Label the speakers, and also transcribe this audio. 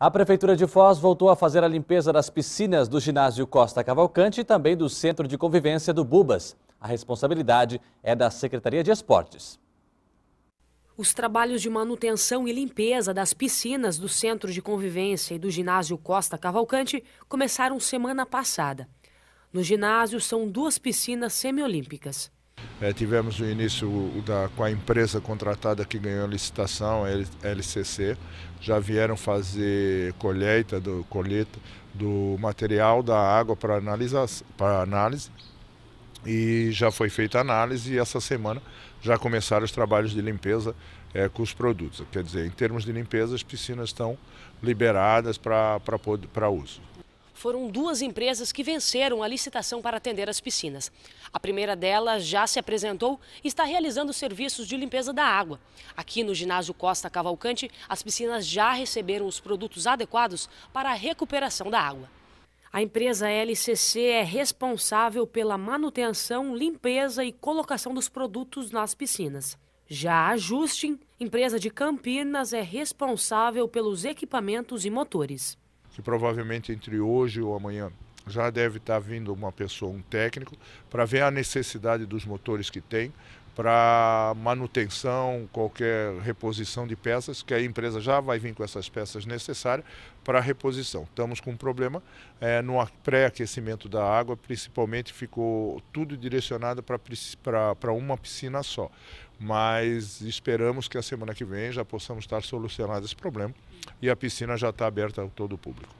Speaker 1: A Prefeitura de Foz voltou a fazer a limpeza das piscinas do ginásio Costa Cavalcante e também do Centro de Convivência do Bubas. A responsabilidade é da Secretaria de Esportes. Os trabalhos de manutenção e limpeza das piscinas do Centro de Convivência e do ginásio Costa Cavalcante começaram semana passada. No ginásio são duas piscinas semiolímpicas.
Speaker 2: É, tivemos o início da, com a empresa contratada que ganhou a licitação, a LCC. Já vieram fazer colheita do, colheita do material da água para análise. E já foi feita a análise e essa semana já começaram os trabalhos de limpeza é, com os produtos. Quer dizer, em termos de limpeza, as piscinas estão liberadas para uso
Speaker 1: foram duas empresas que venceram a licitação para atender as piscinas. A primeira delas já se apresentou e está realizando serviços de limpeza da água. Aqui no ginásio Costa Cavalcante, as piscinas já receberam os produtos adequados para a recuperação da água. A empresa LCC é responsável pela manutenção, limpeza e colocação dos produtos nas piscinas. Já a Justin, empresa de Campinas, é responsável pelos equipamentos e motores
Speaker 2: que provavelmente entre hoje ou amanhã já deve estar tá vindo uma pessoa, um técnico, para ver a necessidade dos motores que tem, para manutenção, qualquer reposição de peças, que a empresa já vai vir com essas peças necessárias para reposição. Estamos com um problema é, no pré-aquecimento da água, principalmente ficou tudo direcionado para uma piscina só. Mas esperamos que a semana que vem já possamos estar solucionando esse problema e a piscina já está aberta a todo o público.